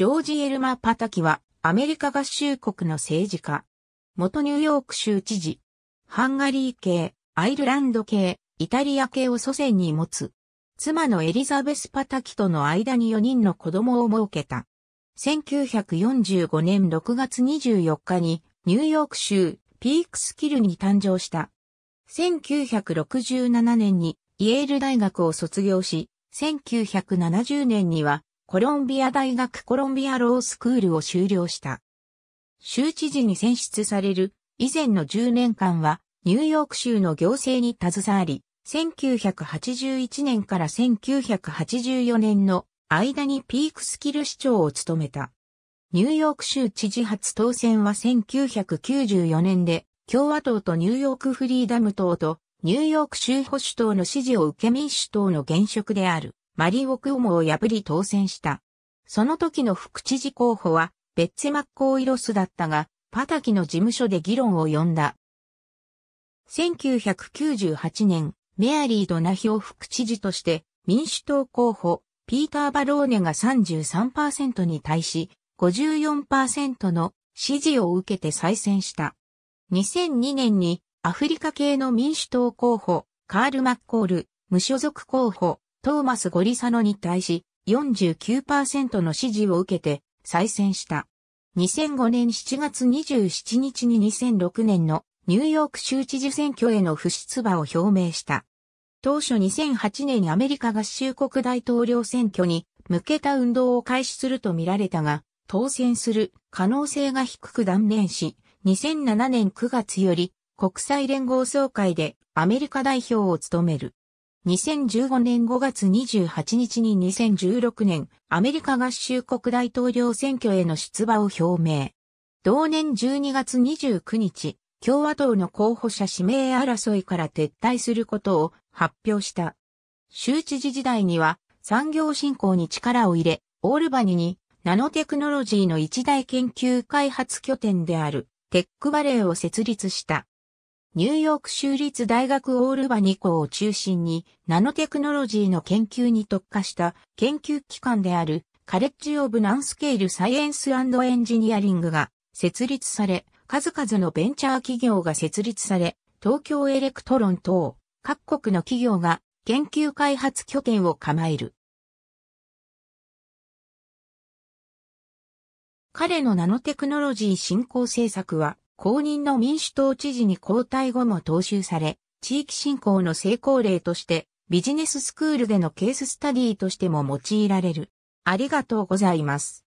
ジョージ・エルマ・パタキは、アメリカ合衆国の政治家。元ニューヨーク州知事。ハンガリー系、アイルランド系、イタリア系を祖先に持つ。妻のエリザベス・パタキとの間に4人の子供を設けた。1945年6月24日に、ニューヨーク州、ピークスキルに誕生した。1967年に、イェール大学を卒業し、1970年には、コロンビア大学コロンビアロースクールを修了した。州知事に選出される以前の10年間はニューヨーク州の行政に携わり、1981年から1984年の間にピークスキル市長を務めた。ニューヨーク州知事初当選は1994年で、共和党とニューヨークフリーダム党とニューヨーク州保守党の支持を受け民主党の現職である。マリオ・クオモを破り当選した。その時の副知事候補は、ベッツマッコーイロスだったが、パタキの事務所で議論を呼んだ。1998年、メアリー・ドナヒオ副知事として、民主党候補、ピーター・バローネが33%に対し、54%の支持を受けて再選した。2002年にアフリカ系の民主党候補、カール・マッコール、無所属候補、トーマス・ゴリサノに対し49%の支持を受けて再選した。2005年7月27日に2006年のニューヨーク州知事選挙への不出馬を表明した。当初2008年にアメリカ合衆国大統領選挙に向けた運動を開始するとみられたが、当選する可能性が低く断念し、2007年9月より国際連合総会でアメリカ代表を務める。2015年5月28日に2016年アメリカ合衆国大統領選挙への出馬を表明。同年12月29日、共和党の候補者指名争いから撤退することを発表した。州知事時代には産業振興に力を入れ、オールバニにナノテクノロジーの一大研究開発拠点であるテックバレーを設立した。ニューヨーク州立大学オールバニ校を中心にナノテクノロジーの研究に特化した研究機関であるカレッジ・オブ・ナンスケール・サイエンス・エンジニアリングが設立され、数々のベンチャー企業が設立され、東京エレクトロン等、各国の企業が研究開発拠点を構える。彼のナノテクノロジー振興政策は、後任の民主党知事に交代後も踏襲され、地域振興の成功例としてビジネススクールでのケーススタディとしても用いられる。ありがとうございます。